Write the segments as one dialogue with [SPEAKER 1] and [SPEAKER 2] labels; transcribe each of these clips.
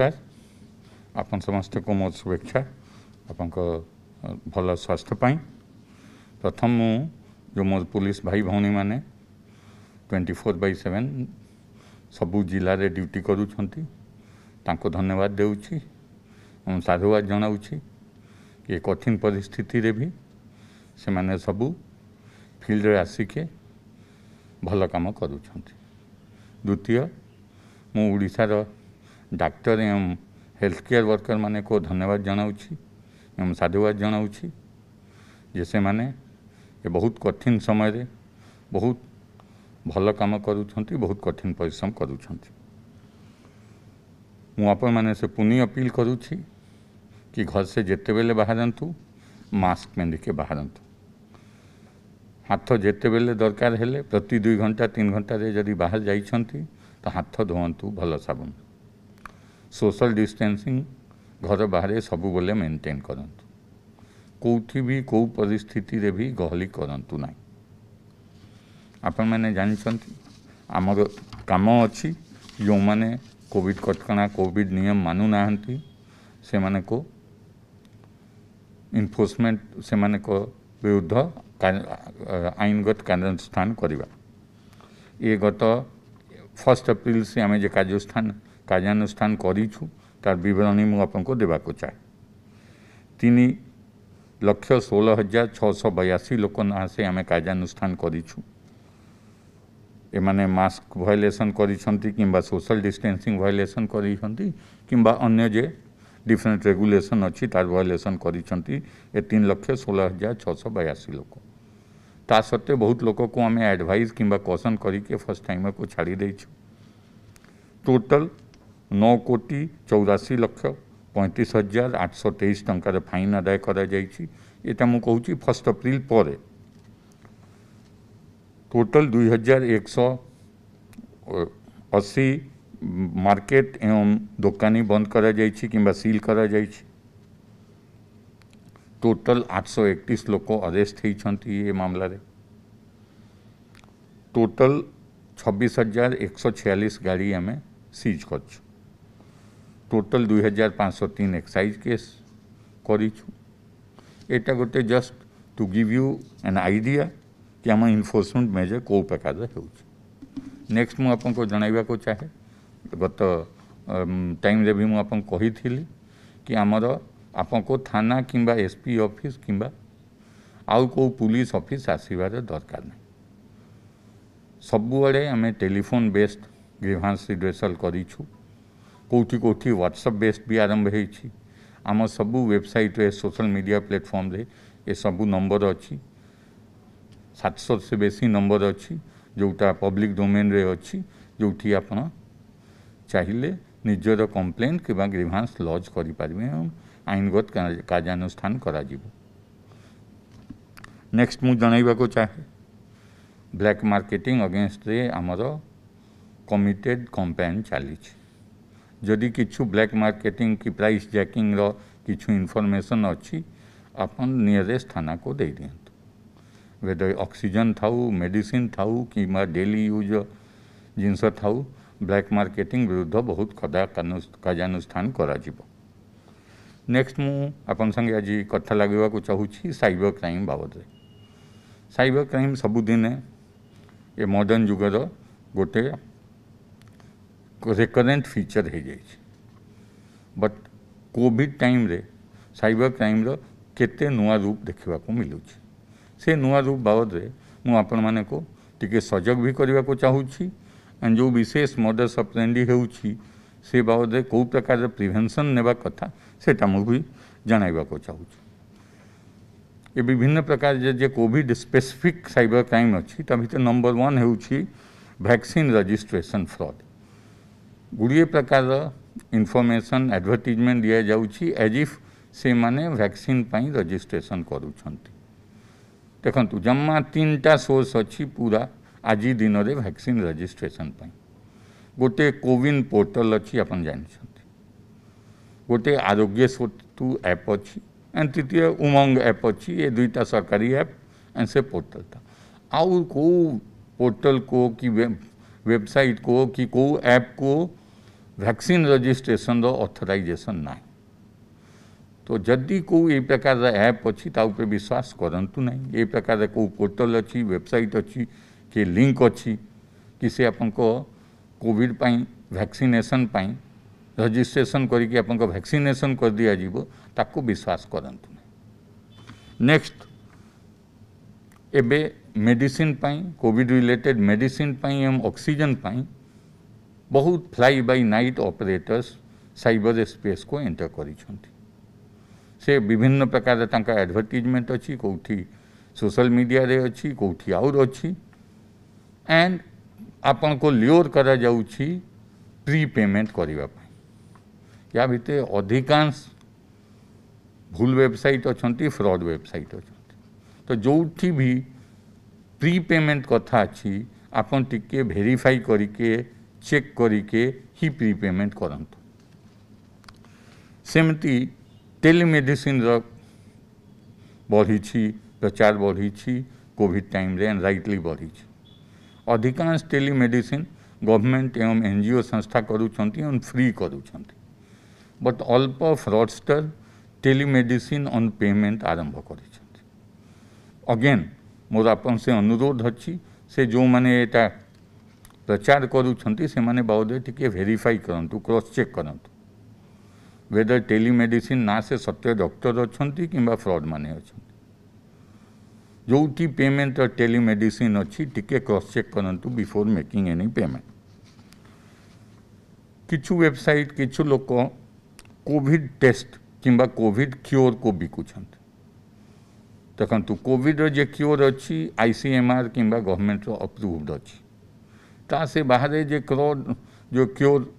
[SPEAKER 1] ନମସ୍କାର ଆପଣ ସମସ୍ତଙ୍କୁ ମୋ ଶୁଭେଚ୍ଛା ଆପଣଙ୍କ ଭଲ ସ୍ୱାସ୍ଥ୍ୟ ପାଇଁ ପ୍ରଥମ ମୁଁ ଯେଉଁ ମୋର ପୋଲିସ ଭାଇ ଭଉଣୀମାନେ ଟ୍ୱେଣ୍ଟି ଫୋର୍ ବାଇ ସେଭେନ୍ ସବୁ ଜିଲ୍ଲାରେ ଡ୍ୟୁଟି କରୁଛନ୍ତି ତାଙ୍କୁ ଧନ୍ୟବାଦ ଦେଉଛି ଏବଂ ସାଧୁବାଦ ଜଣାଉଛି ଏ କଠିନ ପରିସ୍ଥିତିରେ ବି ସେମାନେ ସବୁ ଫିଲ୍ଡରେ ଆସିକି ଭଲ କାମ କରୁଛନ୍ତି ଦ୍ୱିତୀୟ ମୁଁ ଓଡ଼ିଶାର डाक्टर एवं हेल्थ केयर वर्कर मान को धन्यवाद जनाऊँ साधुवाद जनाऊँ जे से मैंने बहुत कठिन समय रे बहुत भल कम कर बहुत कठिन परिश्रम करें पुनि अपिल करुच्ची कि घर से जिते बेले बाहर मास्क पिंधिक बाहर हाथ जिते बेले दरकार प्रति दुई घंटा तीन घंटे जदि बाहर जा हाथ धोतु भल सबुन सोशल डिस्टेंसिंग घर बाहर सब बेले मेन्टेन करूँ कौटी भी कौ परिस्थिति रे भी गहली करूँ ना आपण जानते आम कम अच्छी जो मैंने कॉविड कटका कॉविड नियम मानु ना से मैंने को इनफोर्समेंट से मैंने को विरुद्ध आईनगत कार्यानुषान करवा ये गत फर्स्ट अप्रिल से आम जो कार्यानुषान कार्यानुष्ठान करणी मुझे देवाक चाहे तीन लक्ष षोल हजार छःश बयासी लोक नहासे आम कार्यानुष्ठान करस्क भयलेसन कर सोशल डिस्टेंसिंग भयलेसन कर डिफरेंट रेगुलेशन अच्छी तार भयलेसन कर तीन लक्ष षोल हजार छःश बयासी लोक ता सत्वे बहुत लोग को आम एडभ कि कसन करके फर्स्ट टाइम को छाड़ देचु टोटल नौ कोटी चौराशी लक्ष पैंतीस हजार आठश तेईस टकर फाइन आदाय कर मुझे फर्स्ट अप्रिल पर टोटल दुई हजार एक सौ अशी मार्केट एवं दोकानी बंद कर सिल करा टोटल सौ एक लोक अरेस्ट हो मामलें टोटल छब्बीस हजार एक सौ छियालीस गाड़ी आम सीज कर छु। टोटल दुई हजार पांच सौ तीन एक्साइज केस करोटे just to give you an idea कि आम इनफोर्समेंट मेजर कौ प्रकार नेक्स्ट मुझे जनवाक चाहे गत टाइम भी मुझे कि आमर आप थाना किंबा एसपी ऑफिस किंबा आउ को पुलिस ऑफिस आसवर दरकार ना सबुआ आम टेलीफोन बेस्ड ग्रीभांस रिड्रेसल करी कौटि कौटि ह्वाट्सअप बेस्ड भी आरंभ होम सब वेबसाइट सोशल मीडिया प्लेटफर्म सब नंबर अच्छी सात सौ से बेस नंबर अच्छी जोटा पब्लिक डोमेन रे अच्छी जो आप चाहिए निजर कम्प्लेन कि ग्रीभांस लज करें आईनगत कार्यानुष्ठान नेक्स्ट मुझे जनवा चाहे ब्लैक मार्केटिंग अगेन्स्ट आमर कमिटेड कंपेन चली जदि कि ब्लाक मार्केटिंग कि प्राइस जैकिंग कि इनफर्मेसन अच्छी आपन नियरेस्ट थाना को दे दिंतु वेद अक्सीजेन था मेडिसीन था कि डेली यूज जिनस था ब्लैक मार्केटिंग विरुद्ध बहुत कदा कार्यानुष्ठान नेक्स्ट मुझे आज कथ लगे चाहूँगी सैबर क्राइम बाबद सबर क्राइम सबुदे मडर्ण जुगर गोटे रेकरेन्ट फिचर हो जाए बट कोविड टाइम रे साइबर क्राइम रत नुआ रूप देखा मिलूँ से नुआ रूप बाबद मुझ को टी सजग भी करने को चाहूँगी एंड जो विशेष मर्डर्स अप्रेडी हो बाबद कौ प्रकार प्रिभेनसन ने कथा से जन चाहू ये विभिन्न प्रकार जे जे कोविड स्पेसिफिक साइबर क्राइम अच्छी तभी नंबर वन हो भैक्सीन रजिस्ट्रेशन फ्रॉड गुड़े प्रकार इनफर्मेसन एडभर्टिजमेंट दि जाऊज इफ से मैंने भैक्सीन रजिस्ट्रेसन कर देखु जमा तीन टा सोर्स अच्छी पूरा आज दिन में भैक्सीन रजिस्ट्रेसन गोटे कोविन पोर्टल अच्छी आप जानते गोटे आरोग्य सेतु एप अच्छी एंड तृतीय उमंग एप अच्छी ये दुईटा सरकारी एप एंड से पोर्टल था आउ को पोर्टल को कि वेबसाइट को कि कौ एप को भैक्सीन रजिस्ट्रेसन रथराइजेसन ना तो जदि कोई प्रकार एप अच्छी ताकि विश्वास करूँ ना ये प्रकार कोई पोर्टल अच्छी वेबसाइट अच्छी कि लिंक अच्छी कि से कोविड आप भैक्सीनेसन रजिस्ट्रेसन करेसन कर दिजा विश्वास करूँ नेक्स्ट एवं medicine covid related medicine oxygen बहुत fly by night operators cyber space को एंटर कर से विभिन्न प्रकार एडभर्टिजमेंट अच्छी कौटी सोशल मीडिया रे अच्छी कौटी आउर अच्छी एंड आपण को लियोर करा जाऊ प्री पेमेंट करने या भितर अधिकांश भूल वेबसाइट अच्छा फ्रॉड वेबसाइट अच्छा तो जो भी प्री पेमेंट कथा अच्छी आपन टिके भेरीफाई करके चेक करके ही प्रिपेमेंट करमती टेलीमेडिसीन रढ़ी प्रचार बढ़ी कोविड टाइम एंड रईटली बढ़ी अधिकांश टेलीमेडिसीन गवर्नमेंट एवं एनजीओ संस्था कर फ्री कर बट अल्प फ्रडस्टर टेलीमेडिसीन अन् पेमेंट आरंभ कर अगेन मोर आप अनुरोध अच्छी से जो मैंने प्रचार करूँ से बाबदे टी भेरीफाई करूँ क्रस चेक करूँ वेदर टेलीमेडिसीन ना से सत्य डक्टर अच्छा कि फ्रड मैंने अच्छा जो पेमेंट टेलीमेडिसीन अच्छी टी क्रस चेक करूँ बिफोर मेकिंग एनी पेमेंट किचु वेबसाइट किचु लोक कोविड टेस्ट किंबा कोविड क्योर को बिकुं देखु कोविड जे क्योर अच्छी आईसीएमआर किंबा गवर्नमेंट रप्रुवड अच्छी ता से बाहर जे क्रो जो क्योर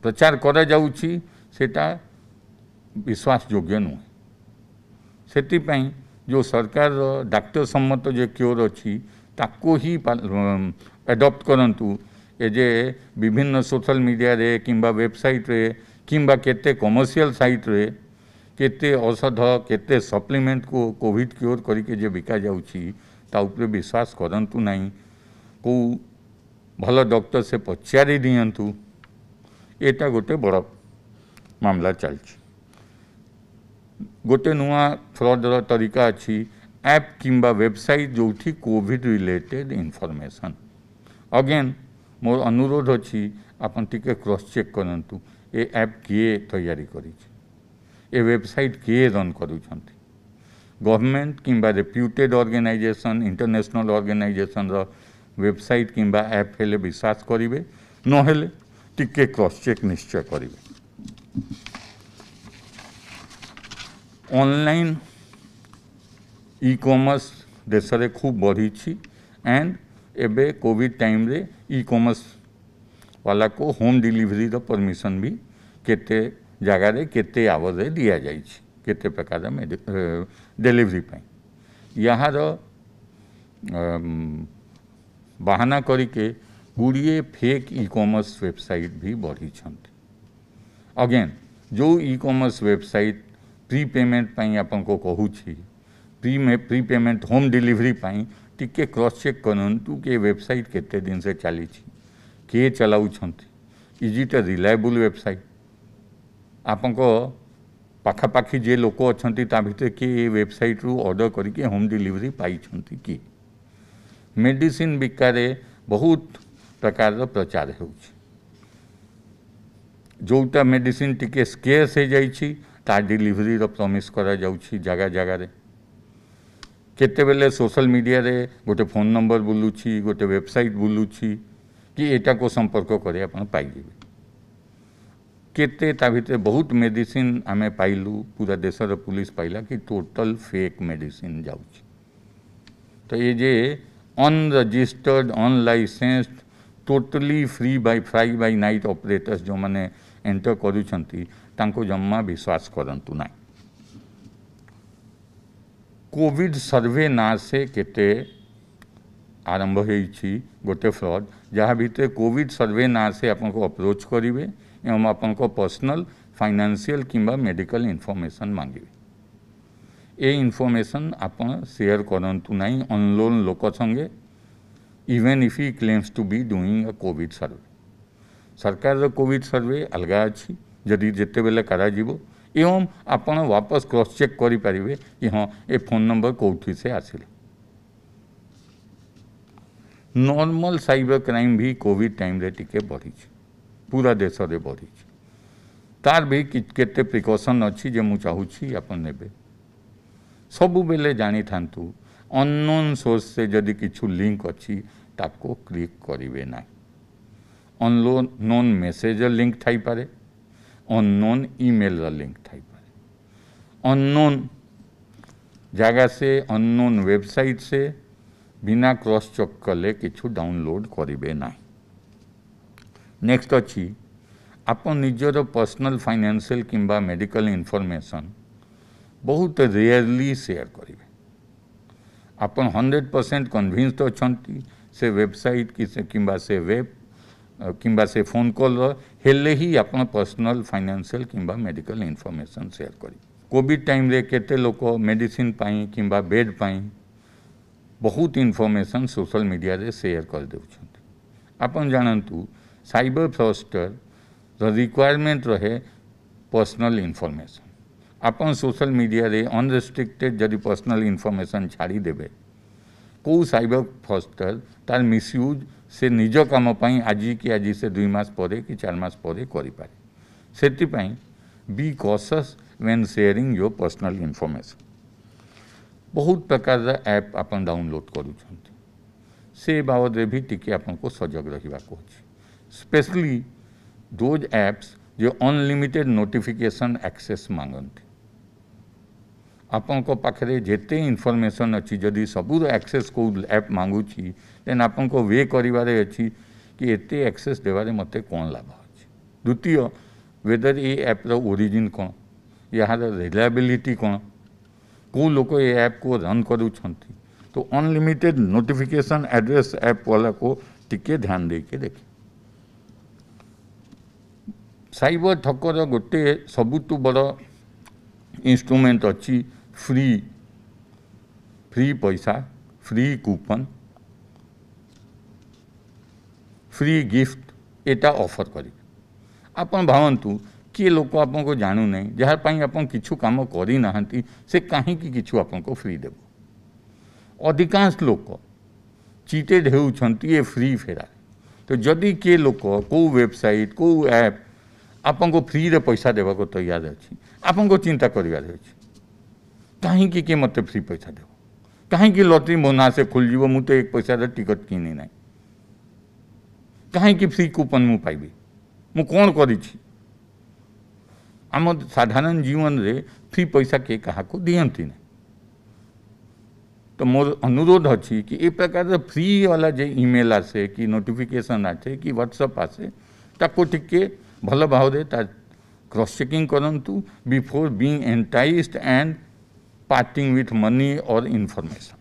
[SPEAKER 1] प्रचार करा जाऊ विश्वास योग्य नुह से जो सरकार डाक्टर सम्मत जो क्योर अच्छी ताको ही एडप्ट करूँ एजे विभिन्न सोशल मीडिया रे किंबा वेबसाइट रे किंबा केते कमर्सील साइट रे केते औषध केते सप्लीमेंट को कोविड क्योर करके बिका जाऊँगी ताऊपर विश्वास करूँ ना को ଭଲ ଡକ୍ଟର ସେ ପଚାରି ଦିଅନ୍ତୁ ଏଇଟା ଗୋଟେ ବଡ଼ ମାମଲା ଚାଲିଛି ଗୋଟେ ନୂଆ ଫ୍ରଡ଼ର ତରିକା ଅଛି ଆପ୍ କିମ୍ବା ୱେବସାଇଟ୍ ଯେଉଁଠି କୋଭିଡ଼ ରିଲେଟେଡ଼ ଇନଫର୍ମେସନ୍ ଅଗେନ୍ ମୋର ଅନୁରୋଧ ଅଛି ଆପଣ ଟିକେ କ୍ରସ୍ ଚେକ୍ କରନ୍ତୁ ଏ ଆପ୍ କିଏ ତୈୟାରି କରିଛି ଏ ୱେବସାଇଟ୍ କିଏ ରନ୍ କରୁଛନ୍ତି ଗଭର୍ଣ୍ଣମେଣ୍ଟ କିମ୍ବା ରେପ୍ୟୁଟେଡ଼ ଅର୍ଗାନାଇଜେସନ୍ ଇଣ୍ଟରନ୍ୟାସନାଲ୍ ଅର୍ଗାନାଇଜେସନ୍ର वेबसाइट किंबा ऐप हेले विश्वास करेंगे ना टे क्रस चेक निश्चय करेंगे ऑनलाइन ई कमर्स देश में खूब बढ़ी एंड एबे कोविड टाइम रे ई कमर्स वाला को होम डिलीवरी रो परमिशन भी केते जगह केते आवर दिया जाए केते प्रकार डेलीवरी यार बाहना करके गुड़िए फेक इ कमर्स वेबसाइट भी बढ़ी अगेन जो इ कमर्स वेबसाइट प्री पेमेंट को कहूँ प्री में प्री पेमेंट होम डिलीवरी टिके क्रॉस चेक करूँ कि वेबसाइट केते दिन से चली किए चलाउं is it a reliable website आपं पखापाखि जे लोक अच्छा किए ये वेबसाइट रू अर्डर करके होम डिलीवरी पाई किए मेडिसिन बिकारे बहुत प्रकार प्रचार होटा मेडिसिन टिके स्केस हो जाए ता डिलीवरी प्रमिश करा जाऊँगी जगह जगह केत सोशल मीडिया रे गोटे फोन नंबर बुलू गोटे वेबसाइट बुलू कि एटा को संपर्क कर केते भितर बहुत मेडिसिन आमे पाइलु पूरा देशर पुलिस पाइला कि टोटल फेक मेडिसिन जाऊँ तो ये जे unregistered unlicensed, totally free by fly by night operators जो मैंने एंटर करूँ तांको जम्मा विश्वास करूँ ना कोविड सर्वे ना से केते आरंभ हो गोटे फ्रॉड जहाँ भितर कोविड सर्वे ना से आपको अप्रोच करेंगे एवं आपको पर्सनल फाइनेंशियल किंबा मेडिकल इनफॉरमेशन मांगे ए इनफर्मेसन आपयर करूँ ना अनलोन लोक संगे even if he claims to be doing a survey सरकार कोविड सर्वे अलग अच्छी जदि जिते बम आपत वापस क्रस चेक करेंगे कि हाँ ये फोन नंबर कौटी से आस नॉर्मल साइबर क्राइम भी कोविड टाइम रे टिके बढ़ी पूरा देश में बढ़ी तार भी के प्रिकसन अच्छी मुझे चाहूँगी आप सबुबले जाथु अन्नोन सोर्स से जदि कि लिंक अच्छी ताको क्लिक करेंगे ना अनलो नोन मेसेज लिंक थे अन्नोन इमेल लिंक थे अनोन जगह से अन्नोन वेबसाइट से बिना क्रॉस चेक कले कि डाउनलोड करेंगे ना नेक्स्ट अच्छी आप निजर पर्सनल फाइनेंशियल किंबा मेडिकल इनफर्मेसन बहुत रेयरली सेयर करेंगे आप हंड्रेड परसेंट कनभीनसड अच्छा से वेबसाइट कि से वेब किंबा से फोन कल हेले ही आप पर्सनल फाइनेंशियल किंबा मेडिकल इनफर्मेसन सेयार कर कोविड टाइम के मेडिसीन कि बेड पर बहुत इनफर्मेसन सोशल मीडिया सेयार करदे आपन जानतु साइबर फ्रस्टर रिक्वायरमेंट रहे पर्सनल इनफर्मेसन आप सोशल मीडिया अनरेस्ट्रिक्टेड जदि पर्सनाल इनफर्मेसन छाड़देवे कौ सबर फ्रस्टर तार मिसयूज से निज कम आज कि आज से दुईमास कि चारस पर be cautious when sharing your personal information बहुत प्रकार एप आप डाउनलोड से बाबद भी टी आप सजग रपेशली दोज एप्स जो अनलिमिटेड नोटिफिकेशन एक्सेस मांगती आपण पाखे जिते इनफर्मेसन अच्छी जदि सबुर एक्सेस को एप मांगूँगी देन आपं वे करें एक्सेस देवार मत कौन लाभ अच्छे द्वितीय वेदर ये आप्र ओरीजिन कौन यार रिलायबिलिटी कौन कौ लोक ये आप को रन करूँ तो अनलिमिटेड नोटिफिकेशन एड्रेस ऐप वाला को टिके ध्यान दे के देखे सबर ठकर गोटे सबुठ बड़ इंस्ट्रुमेंट अच्छी फ्री फ्री पैसा फ्री कूपन फ्री गिफ्ट एटा ऑफर करी आपन भावंतु किए लोक आप जानू नै जहाँपाई पई आपन किछु काम से काहे की फ्री देव अधिकांश लोक चीटे ढेउ छंती फ्री फेरा तो जदि किए लोक कौ वेबसाइट कौ एप आप फ्री पैसा देबा तैयार अछि आपन चिंता करिया अछि कहीं की कीमत फ्री पैसा दे कहीं लटरी लॉटरी मोना से खुल जीव मुँह एक पैसा टिकट किने ना कहीं फ्री कूपन मुझे पाइबी मु आम साधारण जीवन रे फ्री पैसा के क्या दिखती ना तो मोर अनुरोध अच्छी कि ए प्रकार फ्री वाला जे इमेल आसे कि नोटिफिकेसन आसे कि व्हाट्सअप आसे ताको टिके भल भाव क्रॉस चेकिंग करूँ before being enticed and parting with money और information.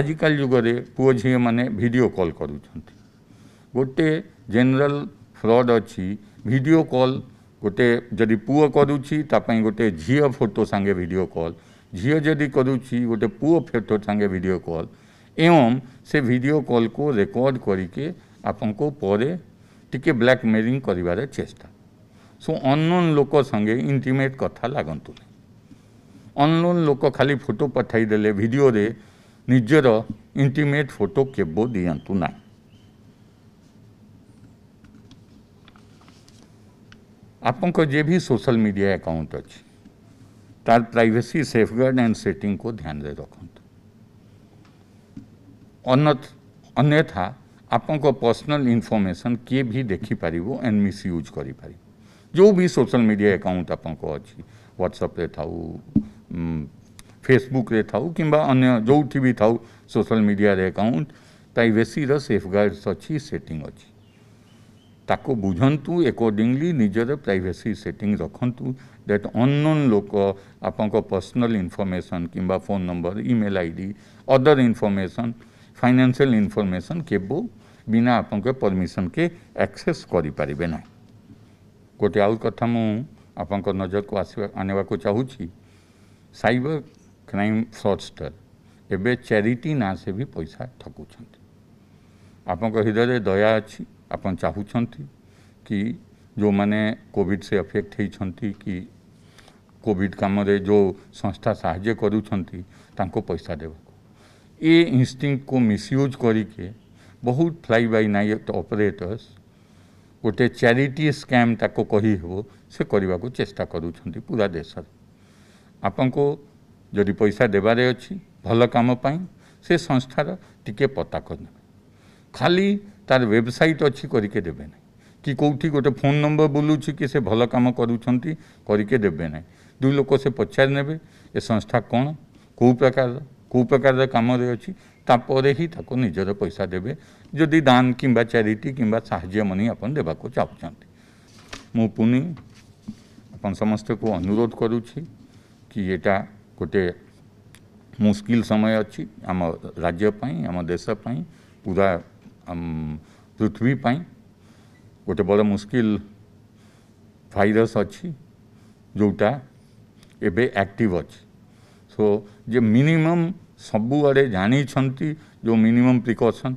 [SPEAKER 1] आजिकल युग में पुओ झी मैंने भिड कल कर गोटे जेनराल फ्रड अच्छी भिड कल गोटे जदि पुओ करुच्ची गोटे झील फोटो सागे भिड कल झील जदि कर गोटे पुओ फोटो सागे भिड कल एवं से भिड कल को रेकर्ड करके आपको परे टिके कर चेस्ट सो अनोन लोक संगे इंटीमेट कथा लगतुन अनोन लोक खाली फोटो पठाईदे भिडियो निजर इंटीमेट फोटो केव दिंतु ना आप भी सोशल मीडिया अकाउंट अच्छी तार प्राइवेसी सेफगार्ड एंड सेटिंग को ध्यान से रखत अन्यथा आपं पर्सनल इनफर्मेसन किए भी देखिपार एंड मिस यूज कर जो भी सोशल मीडिया अकाउंट आप अच्छी था फेसबुक था कि अन्य जो भी था social media account privacy safeguards अच्छी सेटिंग अच्छी ताको बुझंतु एकॉर्डिंगली निजर प्राइवेसी सेटिंग रखंतु दैट अननोन लोक आप पर्सनल इनफर्मेसन कि phone number email ID other information financial information केव बिना आपंक परमिशन के एक्सेस करें ना गोटे आउ कथा आपं नजर को आने को चाहिए सैबर क्राइम फ्रडस्टर एवं चारिटी ना से भी पैसा ठकुं आपं हृदय दया अच्छी आप चाहते कि जो मैंने कोविड से अफेक्ट होती कि कोविड काम रे जो संस्था साहय कर पैसा देवा ये इनस्टिंग को मिसयूज करके बहुत फ्लाई बाई नाइट अपरेटर्स गोटे चारिटी स्कैम ताको कही हे से चेस्टा करूँ पूरा देश को जो पैसा देवार अच्छी भल कम से संस्थार टी पता कर खाली तार वेबसाइट अच्छी करके देवे ना कि कौटी गोटे फोन नंबर बोलूँ कि से भल कम करके देवे ना दुई लोक से पचारे ए संस्था कौन कौ प्रकार कौ प्रकार कम अच्छी ତାପରେ ହିଁ ତାକୁ ନିଜର ପଇସା ଦେବେ ଯଦି ଦାନ କିମ୍ବା ଚାରିଟି କିମ୍ବା ସାହାଯ୍ୟ ମନି ଆପଣ ଦେବାକୁ ଚାହୁଁଛନ୍ତି ମୁଁ ପୁଣି ଆପଣ ସମସ୍ତଙ୍କୁ ଅନୁରୋଧ କରୁଛି କି ଏଇଟା ଗୋଟେ ମୁସ୍କିଲ ସମୟ ଅଛି ଆମ ରାଜ୍ୟ ପାଇଁ ଆମ ଦେଶ ପାଇଁ ପୁରା ପୃଥିବୀ ପାଇଁ ଗୋଟେ ବଡ଼ ମୁସ୍କିଲ ଭାଇରସ୍ ଅଛି ଯେଉଁଟା ଏବେ ଆକ୍ଟିଭ୍ ଅଛି ସୋ ଯେ ମିନିମମ୍ ସବୁଆଡ଼େ ଜାଣିଛନ୍ତି ଯେଉଁ minimum precaution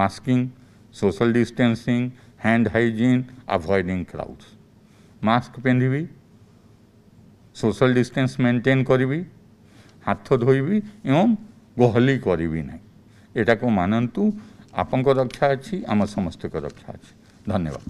[SPEAKER 1] masking social distancing hand hygiene avoiding crowds mask ପିନ୍ଧିବି ସୋସିଆଲ୍ ଡିଷ୍ଟାନ୍ସ ମେଣ୍ଟେନ୍ କରିବି ହାତ ଧୋଇବି ଏବଂ ଗହଲି କରିବି ନାହିଁ ଏଟାକୁ ମାନନ୍ତୁ ଆପଣଙ୍କ ରକ୍ଷା ଅଛି ଆମ ସମସ୍ତଙ୍କ ରକ୍ଷା ଅଛି ଧନ୍ୟବାଦ